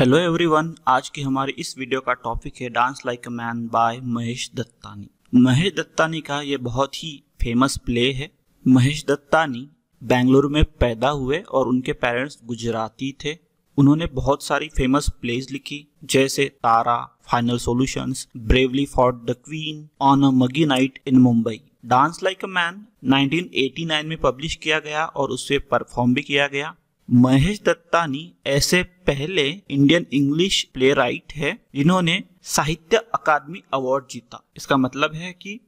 Hello everyone आज की हमारी इस वीडियो का टॉपिक है dance like a man by Mahesh Dattani Mahesh Dattani का ये बहुत ही फेमस प्ले है महेश दत्तानी बेंगलुरु में पैदा हुए और उनके पेरेंट्स गुजराती थे उन्होंने बहुत सारी फेमस प्लेज लिखी जैसे Tara final solutions, bravely for the queen on a muggy night in Mumbai dance like a man 1989 में पब्लिश किया गया और उससे परफॉर्म भी किया गया महेश दत्तानी ऐसे पहले इंडियन इंग्लिश प्ले राइट है जिन्होंने साहित्य अकादमी अवार्ड जीता इसका मतलब है कि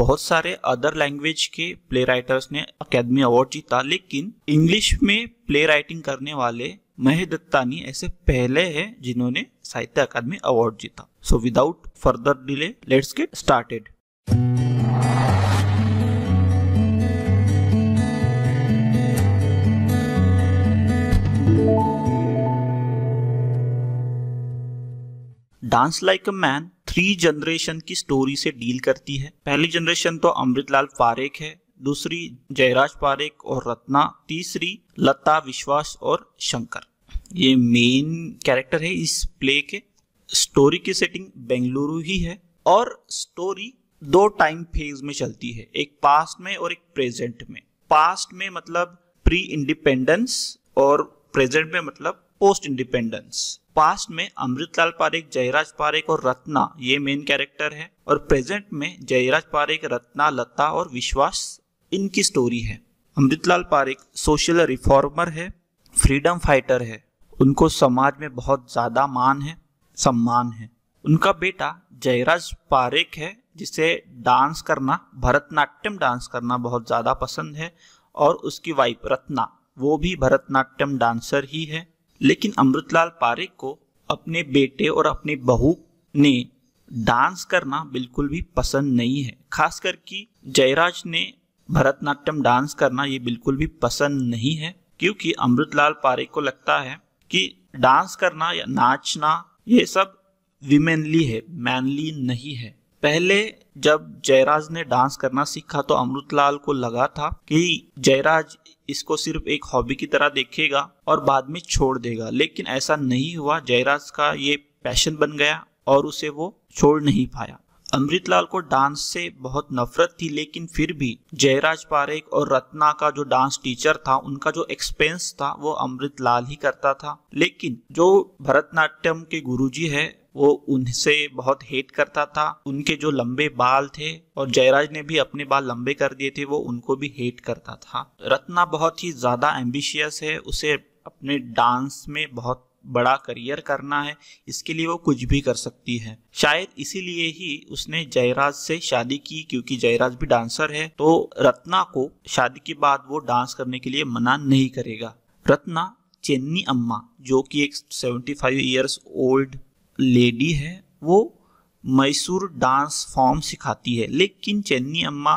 बहुत सारे अदर लैंग्वेज के प्ले राइटर्स ने अकादमी अवार्ड जीता लेकिन इंग्लिश में प्ले राइटिंग करने वाले महेश दत्तानी ऐसे पहले हैं जिन्होंने साहित्य अकादमी अवार्ड जीता so without further delay let's get started dance like a man three generation की स्टोरी से डील करती है पहली जनरेशन तो अमृतलाल पारेख है दूसरी जयराज पारेख और रत्ना तीसरी लता विश्वास और शंकर ये मेन कैरेक्टर है इस प्ले के स्टोरी की सेटिंग बेंगलुरु ही है और स्टोरी दो टाइम फेज में चलती है एक पास्ट में और एक प्रेजेंट में पास्ट में मतलब प्री इंडिपेंडेंस और प्रेजेंट में मतलब पोस्ट इंडिपेंडेंस पास्ट में अमृतलाल पारेख जयराज पारेख और रत्ना ये मेन कैरेक्टर है और प्रेजेंट में जयराज पारेख रत्ना लता और विश्वास इनकी स्टोरी है अमृतलाल पारेख सोशल रिफॉर्मर है फ्रीडम फाइटर है उनको समाज में बहुत ज़्यादा मान है सम्मान है उनका बेटा जयराज पारेख है जिसे डांस करना भरतनाट्यम डांस करना बहुत ज़्यादा पसंद है और उसकी वाइफ रत्ना वो भी भरतनाट्यम डांसर ही है लेकिन अमृतलाल पारेख को अपने बेटे और अपनी बहू ने डांस करना बिल्कुल भी पसंद नहीं है खासकर कि जयराज ने भरतनाट्यम डांस करना ये बिल्कुल भी पसंद नहीं है क्योंकि अमृतलाल पारेख को लगता है कि डांस करना या नाचना ये सब विमेनली है मैनली नहीं है पहले जब जयराज ने डांस करना सीखा तो अमृतलाल को लगा था कि जयराज इसको सिर्फ एक हॉबी की तरह देखेगा और बाद में छोड़ देगा लेकिन ऐसा नहीं हुआ जयराज का ये पैशन बन गया और उसे वो छोड़ नहीं पाया अमृतलाल को डांस से बहुत नफरत थी लेकिन फिर भी जयराज पारेख और रत्ना का जो डांस टीचर था उनका जो एक्सपेंस था वो अमृतलाल ही करता था लेकिन जो भरतनाट्यम के गुरुजी है वो उनसे बहुत हेट करता था उनके जो लंबे बाल थे और जयराज ने भी अपने बाल लंबे कर दिए थे वो उनको भी हेट करता था रत्ना बहुत ही ज़्यादा एम्बिशियस है उसे अपने डांस में बहुत बड़ा करियर करना है इसके लिए वो कुछ भी कर सकती है शायद इसीलिए ही उसने जयराज से शादी की क्योंकि जयराज भी डांसर है तो रत्ना को शादी के बाद वो डांस करने के लिए मना नहीं करेगा रत्ना चेन्नी अम्मा जो कि एक 75 फाइव ईयर्स ओल्ड लेडी है वो मैसूर डांस फॉर्म सिखाती है लेकिन चेन्नी अम्मा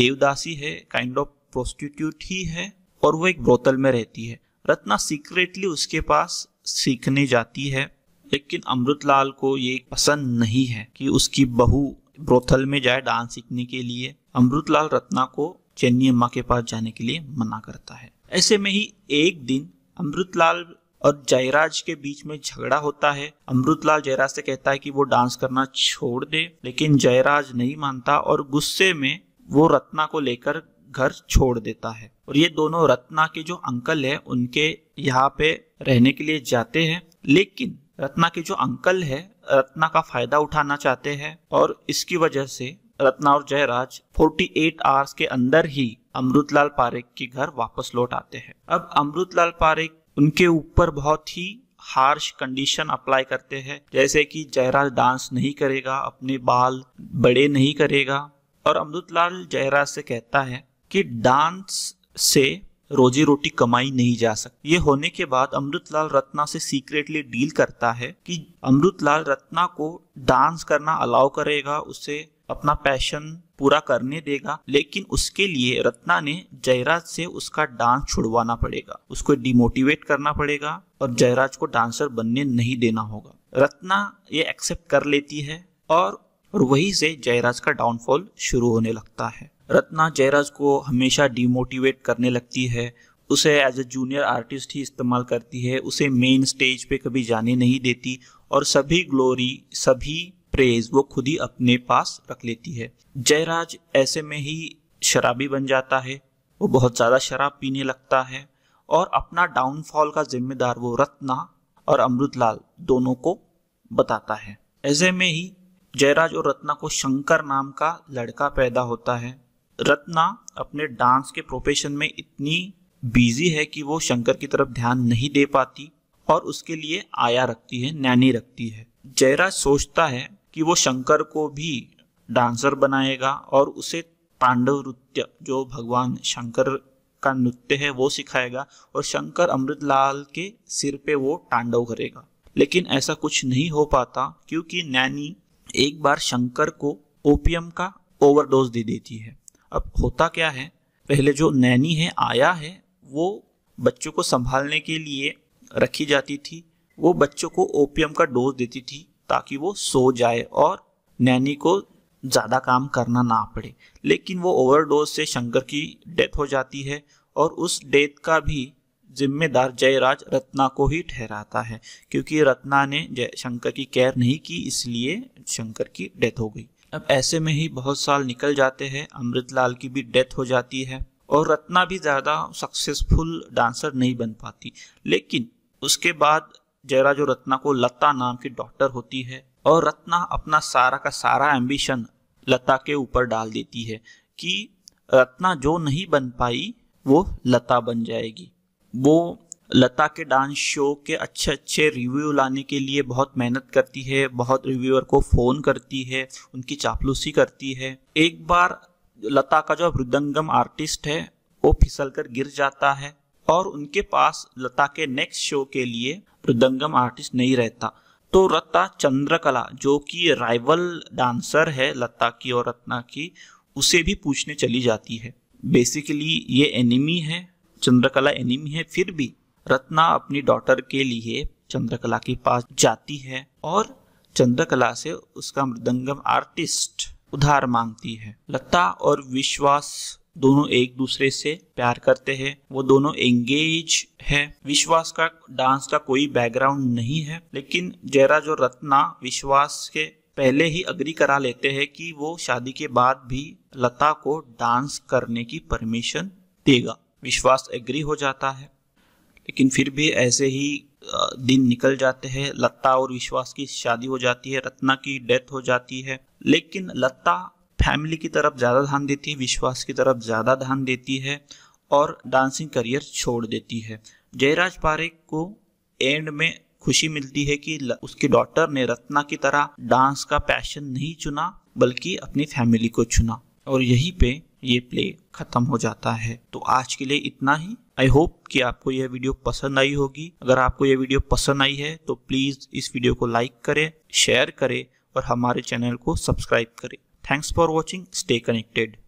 देवदासी है काइंड ऑफ प्रोस्टिट्यूट ही है और वो एक ब्रोतल में रहती है रत्ना सीक्रेटली उसके पास सीखने जाती है लेकिन अमृतलाल को ये पसंद नहीं है कि उसकी बहू ब्रोथल में जाए डांस सीखने के लिए अमृतलाल रत्ना को चेन्नी अम्मा के पास जाने के लिए मना करता है ऐसे में ही एक दिन अमृतलाल और जयराज के बीच में झगड़ा होता है अमृतलाल जयराज से कहता है कि वो डांस करना छोड़ दे लेकिन जयराज नहीं मानता और गुस्से में वो रत्ना को लेकर घर छोड़ देता है और ये दोनों रत्ना के जो अंकल है उनके यहाँ पे रहने के लिए जाते हैं लेकिन रत्ना के जो अंकल है रत्ना का फायदा उठाना चाहते हैं और इसकी वजह से रत्ना और जयराज 48 आवर्स के अंदर ही अमृतलाल पारेख के घर वापस लौट आते हैं अब अमृतलाल पारेख उनके ऊपर बहुत ही हार्श कंडीशन अप्लाई करते हैं जैसे कि जयराज डांस नहीं करेगा अपने बाल बड़े नहीं करेगा और अमृतलाल जयराज से कहता है कि डांस से रोजी रोटी कमाई नहीं जा सकती ये होने के बाद अमृतलाल रत्ना से सीक्रेटली डील करता है कि अमृतलाल रत्ना को डांस करना अलाउ करेगा उसे अपना पैशन पूरा करने देगा लेकिन उसके लिए रत्ना ने जयराज से उसका डांस छुड़वाना पड़ेगा उसको डिमोटिवेट करना पड़ेगा और जयराज को डांसर बनने नहीं देना होगा रत्ना ये एक्सेप्ट कर लेती है और और से जयराज का डाउनफॉल शुरू होने लगता है रत्ना जयराज को हमेशा डिमोटिवेट करने लगती है उसे एज अ जूनियर आर्टिस्ट ही इस्तेमाल करती है उसे मेन स्टेज पे कभी जाने नहीं देती और सभी ग्लोरी सभी प्रेज वो खुद ही अपने पास रख लेती है जयराज ऐसे में ही शराबी बन जाता है वो बहुत ज़्यादा शराब पीने लगता है और अपना डाउनफॉल का जिम्मेदार वो रत्ना और अमृतलाल दोनों को बताता है ऐसे में ही जयराज और रत्ना को शंकर नाम का लड़का पैदा होता है रत्ना अपने डांस के प्रोफेशन में इतनी बिजी है कि वो शंकर की तरफ ध्यान नहीं दे पाती और उसके लिए आया रखती है नैनी रखती है जयराज सोचता है कि वो शंकर को भी डांसर बनाएगा और उसे पांडव नृत्य जो भगवान शंकर का नृत्य है वो सिखाएगा और शंकर अमृतलाल के सिर पे वो तांडव करेगा लेकिन ऐसा कुछ नहीं हो पाता क्योंकि नैनी एक बार शंकर को ओपियम का ओवरडोज दे देती है अब होता क्या है पहले जो नैनी है आया है वो बच्चों को संभालने के लिए रखी जाती थी वो बच्चों को ओपियम का डोज देती थी ताकि वो सो जाए और नैनी को ज़्यादा काम करना ना पड़े लेकिन वो ओवरडोज से शंकर की डेथ हो जाती है और उस डेथ का भी जिम्मेदार जयराज रत्ना को ही ठहराता है क्योंकि रत्ना ने जय शंकर की केयर नहीं की इसलिए शंकर की डेथ हो गई अब ऐसे में ही बहुत साल निकल जाते हैं अमृतलाल की भी डेथ हो जाती है और रत्ना भी ज़्यादा सक्सेसफुल डांसर नहीं बन पाती लेकिन उसके बाद और रत्ना को लता नाम की डॉक्टर होती है और रत्ना अपना सारा का सारा एम्बिशन लता के ऊपर डाल देती है कि रत्ना जो नहीं बन पाई वो लता बन जाएगी वो लता के डांस शो के अच्छे अच्छे रिव्यू लाने के लिए बहुत मेहनत करती है बहुत रिव्यूअर को फ़ोन करती है उनकी चापलूसी करती है एक बार लता का जो वृदंगम आर्टिस्ट है वो फिसल कर गिर जाता है और उनके पास लता के नेक्स्ट शो के लिए मृदंगम आर्टिस्ट नहीं रहता तो रत्ता चंद्रकला जो कि राइवल डांसर है लता की और रत्ना की उसे भी पूछने चली जाती है बेसिकली ये एनिमी है चंद्रकला एनिमी है फिर भी रत्ना अपनी डॉटर के लिए चंद्रकला के पास जाती है और चंद्रकला से उसका मृदंगम आर्टिस्ट उधार मांगती है लता और विश्वास दोनों एक दूसरे से प्यार करते हैं वो दोनों एंगेज है विश्वास का डांस का कोई बैकग्राउंड नहीं है लेकिन जयरा जो रत्ना विश्वास के पहले ही अग्री करा लेते हैं कि वो शादी के बाद भी लता को डांस करने की परमिशन देगा विश्वास एग्री हो जाता है लेकिन फिर भी ऐसे ही दिन निकल जाते हैं लता और विश्वास की शादी हो जाती है रत्ना की डेथ हो जाती है लेकिन लता फैमिली की तरफ ज़्यादा ध्यान देती है विश्वास की तरफ ज़्यादा ध्यान देती है और डांसिंग करियर छोड़ देती है जयराज पारेख को एंड में खुशी मिलती है कि उसकी डॉटर ने रत्ना की तरह डांस का पैशन नहीं चुना बल्कि अपनी फैमिली को चुना और यहीं पे ये प्ले खत्म हो जाता है तो आज के लिए इतना ही आई होप कि आपको यह वीडियो पसंद आई होगी अगर आपको यह वीडियो पसंद आई है तो प्लीज़ इस वीडियो को लाइक करें शेयर करें और हमारे चैनल को सब्सक्राइब करें Thanks for watching. Stay connected.